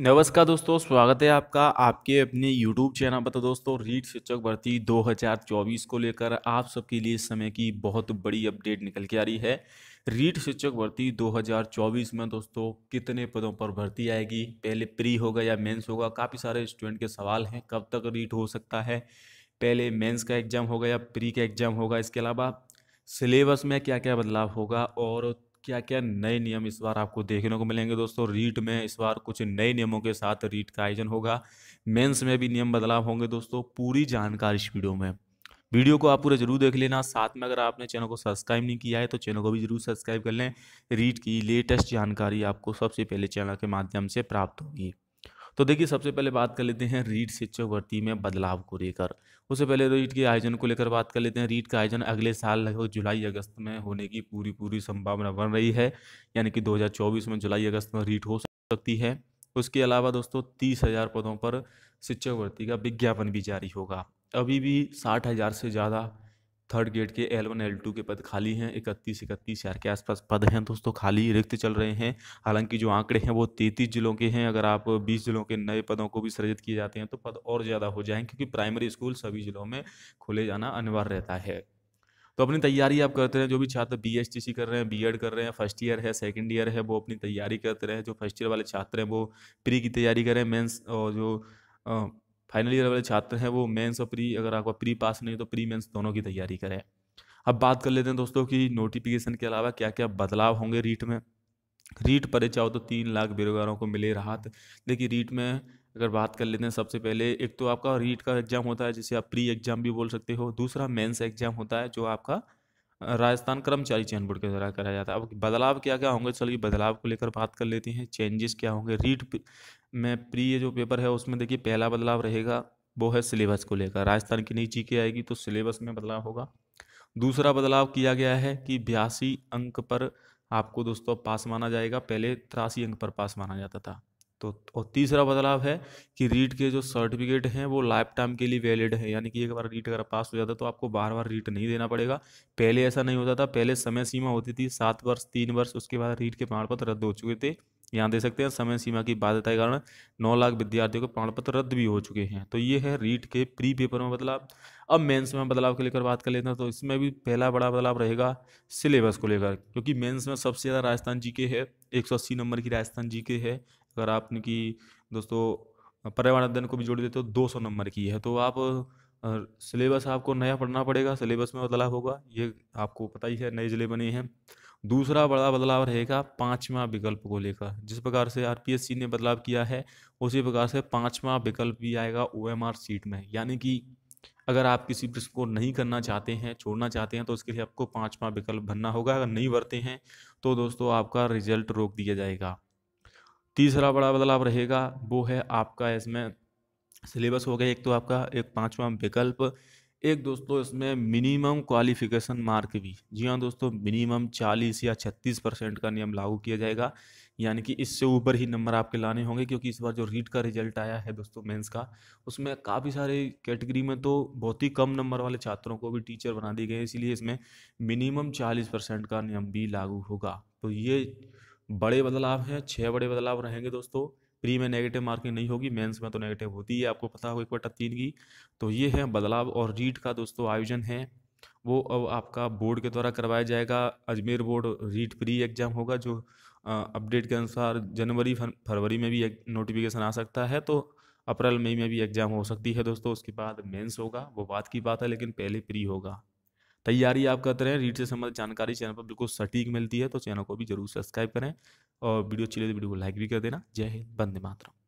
नमस्कार दोस्तों स्वागत है आपका आपके अपने YouTube चैनल पर तो दोस्तों रीट शिक्षक भर्ती 2024 को लेकर आप सबके लिए इस समय की बहुत बड़ी अपडेट निकल के आ रही है रीट शिक्षक भर्ती 2024 में दोस्तों कितने पदों पर भर्ती आएगी पहले प्री होगा या मेंस होगा काफ़ी सारे स्टूडेंट के सवाल हैं कब तक रीट हो सकता है पहले मेन्स का एग्ज़ाम होगा या प्री का एग्ज़ाम होगा इसके अलावा सिलेबस में क्या क्या बदलाव होगा और क्या क्या नए नियम इस बार आपको देखने को मिलेंगे दोस्तों रीट में इस बार कुछ नए नियमों के साथ रीट का आयोजन होगा मेंस में भी नियम बदलाव होंगे दोस्तों पूरी जानकारी इस वीडियो में वीडियो को आप पूरा जरूर देख लेना साथ में अगर आपने चैनल को सब्सक्राइब नहीं किया है तो चैनल को भी जरूर सब्सक्राइब कर लें रीट की लेटेस्ट जानकारी आपको सबसे पहले चैनल के माध्यम से प्राप्त होगी तो देखिए सबसे पहले बात कर लेते हैं रीट शिक्षक भर्ती में बदलाव को लेकर उससे पहले रीट के आयोजन को लेकर बात कर लेते हैं रीट का आयोजन अगले साल लगभग जुलाई अगस्त में होने की पूरी पूरी संभावना बन रही है यानी कि 2024 में जुलाई अगस्त में रीट हो सकती है उसके अलावा दोस्तों तीस हज़ार पदों पर शिक्षक भर्ती का विज्ञापन भी जारी होगा अभी भी साठ हज़ार से ज़्यादा थर्ड ग्रेड के एल वन एल टू के पद खाली हैं इकतीस इकतीस हज़ार के आसपास पद हैं दोस्तों खाली रिक्त चल रहे हैं हालांकि जो आंकड़े हैं वो तैंतीस जिलों के हैं अगर आप बीस जिलों के नए पदों को भी सृजित किए जाते हैं तो पद और ज़्यादा हो जाएँ क्योंकि प्राइमरी स्कूल सभी जिलों में खोले जाना अनिवार्य रहता है तो अपनी तैयारी आप करते रहें जो भी छात्र बी एस टी सी कर रहे हैं बी एड कर रहे हैं फर्स्ट ईयर है सेकेंड ईयर है वो अपनी तैयारी करते रहें जो फर्स्ट ईयर वाले छात्र हैं वो प्री की तैयारी करें मेन्स और जो फाइनल ईयर वाले छात्र हैं वो मेंस और प्री अगर आपका प्री पास नहीं तो प्री मेंस दोनों की तैयारी करें अब बात कर लेते हैं दोस्तों कि नोटिफिकेशन के अलावा क्या क्या बदलाव होंगे रीट में रीट पर चाहो तो तीन लाख बेरोजगारों को मिले राहत देखिए रीट में अगर बात कर लेते हैं सबसे पहले एक तो आपका रीट का एग्ज़ाम होता है जिसे आप प्री एग्ज़ाम भी बोल सकते हो दूसरा मेंस एग्ज़ाम होता है जो आपका राजस्थान कर्मचारी चयन बोर्ड के द्वारा कराया जाता है अब बदलाव क्या क्या होंगे चलिए बदलाव को लेकर बात कर लेते हैं चेंजेस क्या होंगे रीट में प्री जो पेपर है उसमें देखिए पहला बदलाव रहेगा वो है सिलेबस को लेकर राजस्थान की नई जी के आएगी तो सिलेबस में बदलाव होगा दूसरा बदलाव किया गया है कि बयासी अंक पर आपको दोस्तों पास माना जाएगा पहले तिरासी अंक पर पास माना जाता था तो और तीसरा बदलाव है कि रीट के जो सर्टिफिकेट हैं वो लाइफ टाइम के लिए वैलिड है यानी कि एक बार रीट अगर पास हो जाता तो आपको बार बार रीट नहीं देना पड़ेगा पहले ऐसा नहीं होता था पहले समय सीमा होती थी सात वर्ष तीन वर्ष उसके बाद रीट के प्रमाण पत्र रद्द हो चुके थे यहाँ दे सकते हैं समय सीमा की बाध्यता के कारण नौ लाख विद्यार्थियों के प्रमाण पत्र रद्द भी हो चुके हैं तो ये है रीट के प्री पेपर में बदलाव अब मेंस में बदलाव को लेकर बात कर लेते हैं तो इसमें भी पहला बड़ा बदलाव रहेगा सिलेबस को लेकर क्योंकि मेंस में सबसे ज़्यादा राजस्थान जी के है एक नंबर की राजस्थान जी के है अगर आपने की दोस्तों पर्यावरण अध्ययन को भी जोड़ देते हो दो सौ नंबर की है तो आप सिलेबस आपको नया पढ़ना पड़ेगा सिलेबस में बदलाव होगा ये आपको पता ही है नए ज़िले बने हैं दूसरा बड़ा बदलाव रहेगा पाँचवा विकल्प को लेकर जिस प्रकार से आरपीएससी ने बदलाव किया है उसी प्रकार से पाँचवा विकल्प भी आएगा ओएमआर सीट में यानी कि अगर आप किसी प्रश्न को नहीं करना चाहते हैं छोड़ना चाहते हैं तो उसके लिए आपको पांचवा विकल्प भरना होगा अगर नहीं भरते हैं तो दोस्तों आपका रिजल्ट रोक दिया जाएगा तीसरा बड़ा बदलाव रहेगा वो है आपका इसमें सिलेबस हो गया एक तो आपका एक पाँचवा विकल्प एक दोस्तों इसमें मिनिमम क्वालिफिकेशन मार्क भी जी हाँ दोस्तों मिनिमम 40 या 36 परसेंट का नियम लागू किया जाएगा यानी कि इससे ऊपर ही नंबर आपके लाने होंगे क्योंकि इस बार जो रीट का रिजल्ट आया है दोस्तों मेंस का उसमें काफ़ी सारे कैटेगरी में तो बहुत ही कम नंबर वाले छात्रों को भी टीचर बना दिए गए इसलिए इसमें मिनिमम चालीस परसेंट का नियम भी लागू होगा तो ये बड़े बदलाव हैं छः बड़े बदलाव रहेंगे दोस्तों प्री में नेगेटिव मार्किंग नहीं होगी मेंस में तो नेगेटिव होती है आपको पता होगा एक बटा तीन की तो ये है बदलाव और रीट का दोस्तों आयोजन है वो अब आपका बोर्ड के द्वारा करवाया जाएगा Ajmer board REET pre exam होगा जो अपडेट के अनुसार जनवरी फरवरी में भी नोटिफिकेशन आ सकता है तो अप्रैल मई में भी एग्ज़ाम हो सकती है दोस्तों उसके बाद मेंस होगा वो बात की बात है लेकिन पहले प्री होगा तैयारी आप करते रहें रीड से संबंधित जानकारी चैनल पर बिल्कुल सटीक मिलती है तो चैनल को भी जरूर सब्सक्राइब करें और वीडियो अच्छी लगे तो वीडियो को लाइक भी कर देना जय हिंद बंदे मातरम